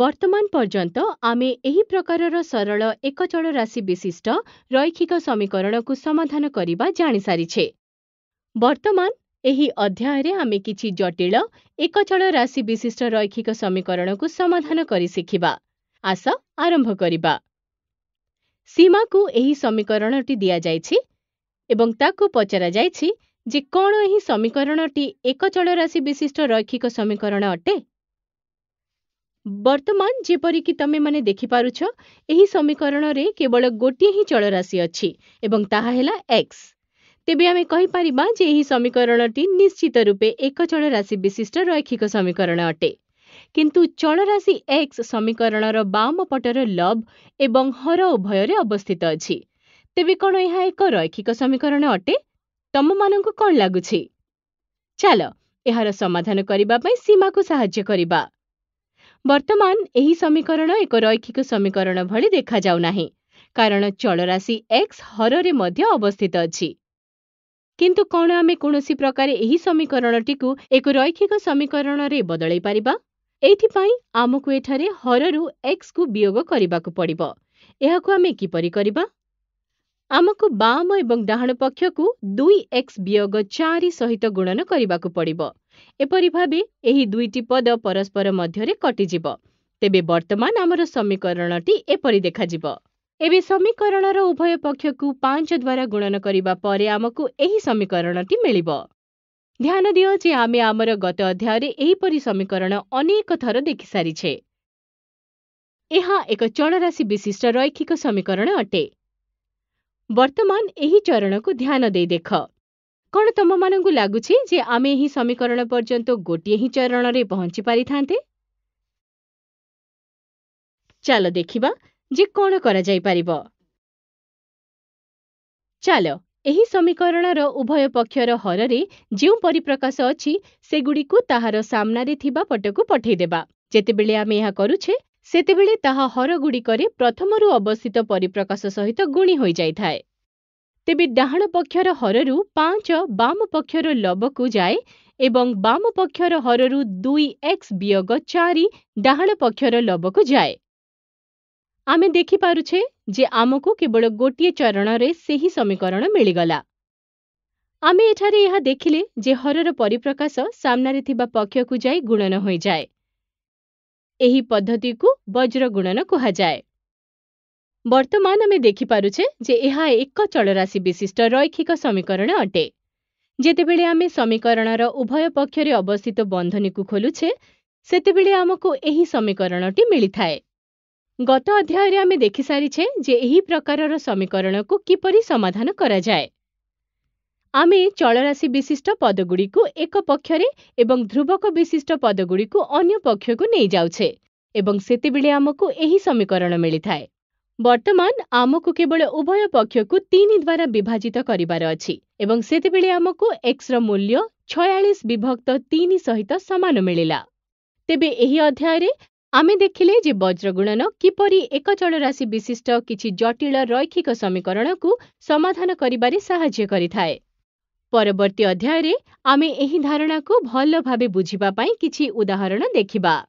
ବର୍ତ୍ତମାନ ପର୍ଯ୍ୟନ୍ତ ଆମେ ଏହି ପ୍ରକାରର ସରଳ ଏକଚଳ ରାଶି ବିଶିଷ୍ଟ ରୈଖିକ ସମୀକରଣକୁ ସମାଧାନ କରିବା ଜାଣିସାରିଛେ ବର୍ତ୍ତମାନ ଏହି ଅଧ୍ୟାୟରେ ଆମେ କିଛି ଜଟିଳ ଏକଚଳ ରାଶି ବିଶିଷ୍ଟ ରୈଖିକ ସମୀକରଣକୁ ସମାଧାନ କରି ଶିଖିବା ଆସ ଆରମ୍ଭ କରିବା ସୀମାକୁ ଏହି ସମୀକରଣଟି ଦିଆଯାଇଛି ଏବଂ ତାକୁ ପଚରାଯାଇଛି ଯେ କ'ଣ ଏହି ସମୀକରଣଟି ଏକଚଳ ରାଶି ବିଶିଷ୍ଟ ରୈଖିକ ସମୀକରଣ ଅଟେ ବର୍ତ୍ତମାନ ଯେପରିକି ତମେମାନେ ଦେଖିପାରୁଛ ଏହି ସମୀକରଣରେ କେବଳ ଗୋଟିଏ ହିଁ ଚଳରାଶି ଅଛି ଏବଂ ତାହା ହେଲା ଏକ୍ସ ତେବେ ଆମେ କହିପାରିବା ଯେ ଏହି ସମୀକରଣଟି ନିଶ୍ଚିତ ରୂପେ ଏକ ଚଳରାଶି ବିଶିଷ୍ଟ ରୈକ୍ଷିକ ସମୀକରଣ ଅଟେ କିନ୍ତୁ ଚଳରାଶି ଏକ୍ସ ସମୀକରଣର ବାମ ପଟର ଲବ୍ ଏବଂ ହର ଉଭୟରେ ଅବସ୍ଥିତ ଅଛି ତେବେ କ'ଣ ଏହା ଏକ ରୈକ୍ଷିକ ସମୀକରଣ ଅଟେ ତମମାନଙ୍କୁ କ'ଣ ଲାଗୁଛି ଚାଲ ଏହାର ସମାଧାନ କରିବା ପାଇଁ ସୀମାକୁ ସାହାଯ୍ୟ କରିବା ବର୍ତ୍ତମାନ ଏହି ସମୀକରଣ ଏକ ରୈକ୍ଷିକ ସମୀକରଣ ଭଳି ଦେଖାଯାଉ ନାହିଁ କାରଣ ଚଳରାଶି ଏକ୍ସ ହରରେ ମଧ୍ୟ ଅବସ୍ଥିତ ଅଛି କିନ୍ତୁ କ'ଣ ଆମେ କୌଣସି ପ୍ରକାର ଏହି ସମୀକରଣଟିକୁ ଏକ ରୈକ୍ଷିକ ସମୀକରଣରେ ବଦଳାଇ ପାରିବା ଏଥିପାଇଁ ଆମକୁ ଏଠାରେ ହରରୁ ଏକ୍ସକୁ ବିୟୋଗ କରିବାକୁ ପଡ଼ିବ ଏହାକୁ ଆମେ କିପରି କରିବା ଆମକୁ ବାମ ଏବଂ ଡାହାଣ ପକ୍ଷକୁ ଦୁଇ ଏକ୍ସ ବିୟୋଗ ଚାରି ସହିତ ଗୁଣନ କରିବାକୁ ପଡ଼ିବ ଏପରି ଭାବେ ଏହି ଦୁଇଟି ପଦ ପରସ୍ପର ମଧ୍ୟରେ କଟିଯିବ ତେବେ ବର୍ତ୍ତମାନ ଆମର ସମୀକରଣଟି ଏପରି ଦେଖାଯିବ ଏବେ ସମୀକରଣର ଉଭୟ ପକ୍ଷକୁ ପାଞ୍ଚ ଦ୍ୱାରା ଗୁଣନ କରିବା ପରେ ଆମକୁ ଏହି ସମୀକରଣଟି ମିଳିବ ଧ୍ୟାନ ଦିଅ ଯେ ଆମେ ଆମର ଗତ ଅଧ୍ୟାୟରେ ଏହିପରି ସମୀକରଣ ଅନେକ ଥର ଦେଖିସାରିଛେ ଏହା ଏକ ଚଳରାଶି ବିଶିଷ୍ଟ ରୈକ୍ଷିକ ସମୀକରଣ ଅଟେ ବର୍ତ୍ତମାନ ଏହି ଚରଣକୁ ଧ୍ୟାନ ଦେଇ ଦେଖ କ'ଣ ତୁମମାନଙ୍କୁ ଲାଗୁଛି ଯେ ଆମେ ଏହି ସମୀକରଣ ପର୍ଯ୍ୟନ୍ତ ଗୋଟିଏ ହିଁ ଚରଣରେ ପହଞ୍ଚି ପାରିଥାନ୍ତେ ଚାଲ ଦେଖିବା ଯେ କ'ଣ କରାଯାଇପାରିବ ଚାଲ ଏହି ସମୀକରଣର ଉଭୟ ପକ୍ଷର ହରରେ ଯେଉଁ ପରିପ୍ରକାଶ ଅଛି ସେଗୁଡ଼ିକୁ ତାହାର ସାମ୍ନାରେ ଥିବା ପଟକୁ ପଠାଇଦେବା ଯେତେବେଳେ ଆମେ ଏହା କରୁଛେ ସେତେବେଳେ ତାହା ହରଗୁଡ଼ିକରେ ପ୍ରଥମରୁ ଅବସ୍ଥିତ ପରିପ୍ରକାଶ ସହିତ ଗୁଣି ହୋଇଯାଇଥାଏ ତେବେ ଡାହାଣ ପକ୍ଷର ହରରୁ ପାଞ୍ଚ ବାମ ପକ୍ଷର ଲବକୁ ଯାଏ ଏବଂ ବାମ ପକ୍ଷର ହରରୁ ଦୁଇ ଏକ୍ସ ବିୟୋଗ ଚାରି ଡାହାଣ ପକ୍ଷର ଲବକୁ ଯାଏ ଆମେ ଦେଖିପାରୁଛେ ଯେ ଆମକୁ କେବଳ ଗୋଟିଏ ଚରଣରେ ସେହି ସମୀକରଣ ମିଳିଗଲା ଆମେ ଏଠାରେ ଏହା ଦେଖିଲେ ଯେ ହରର ପରିପ୍ରକାଶ ସାମ୍ନାରେ ଥିବା ପକ୍ଷକୁ ଯାଇ ଗୁଣନ ହୋଇଯାଏ ଏହି ପଦ୍ଧତିକୁ ବଜ୍ର ଗୁଣନ କୁହାଯାଏ ବର୍ତ୍ତମାନ ଆମେ ଦେଖିପାରୁଛେ ଯେ ଏହା ଏକ ଚଳରାଶି ବିଶିଷ୍ଟ ରୈକ୍ଷିକ ସମୀକରଣ ଅଟେ ଯେତେବେଳେ ଆମେ ସମୀକରଣର ଉଭୟ ପକ୍ଷରେ ଅବସ୍ଥିତ ବନ୍ଧନୀକୁ ଖୋଲୁଛେ ସେତେବେଳେ ଆମକୁ ଏହି ସମୀକରଣଟି ମିଳିଥାଏ ଗତ ଅଧ୍ୟାୟରେ ଆମେ ଦେଖିସାରିଛେ ଯେ ଏହି ପ୍ରକାରର ସମୀକରଣକୁ କିପରି ସମାଧାନ କରାଯାଏ ଆମେ ଚଳରାଶି ବିଶିଷ୍ଟ ପଦଗୁଡ଼ିକୁ ଏକ ପକ୍ଷରେ ଏବଂ ଧ୍ରୁବକ ବିଶିଷ୍ଟ ପଦଗୁଡ଼ିକୁ ଅନ୍ୟ ପକ୍ଷକୁ ନେଇଯାଉଛେ ଏବଂ ସେତେବେଳେ ଆମକୁ ଏହି ସମୀକରଣ ମିଳିଥାଏ ବର୍ତ୍ତମାନ ଆମକୁ କେବଳ ଉଭୟ ପକ୍ଷକୁ ତିନି ଦ୍ୱାରା ବିଭାଜିତ କରିବାର ଅଛି ଏବଂ ସେତେବେଳେ ଆମକୁ ଏକ୍ସର ମୂଲ୍ୟ ଛୟାଳିଶ ବିଭକ୍ତ ତିନି ସହିତ ସମାନ ମିଳିଲା ତେବେ ଏହି ଅଧ୍ୟାୟରେ ଆମେ ଦେଖିଲେ ଯେ ବଜ୍ରଗୁଣନ କିପରି ଏକ ଚଳରାଶି ବିଶିଷ୍ଟ କିଛି ଜଟିଳ ରୈଖିକ ସମୀକରଣକୁ ସମାଧାନ କରିବାରେ ସାହାଯ୍ୟ କରିଥାଏ ପରବର୍ତ୍ତୀ ଅଧ୍ୟାୟରେ ଆମେ ଏହି ଧାରଣାକୁ ଭଲ ଭାବେ ବୁଝିବା ପାଇଁ କିଛି ଉଦାହରଣ ଦେଖିବା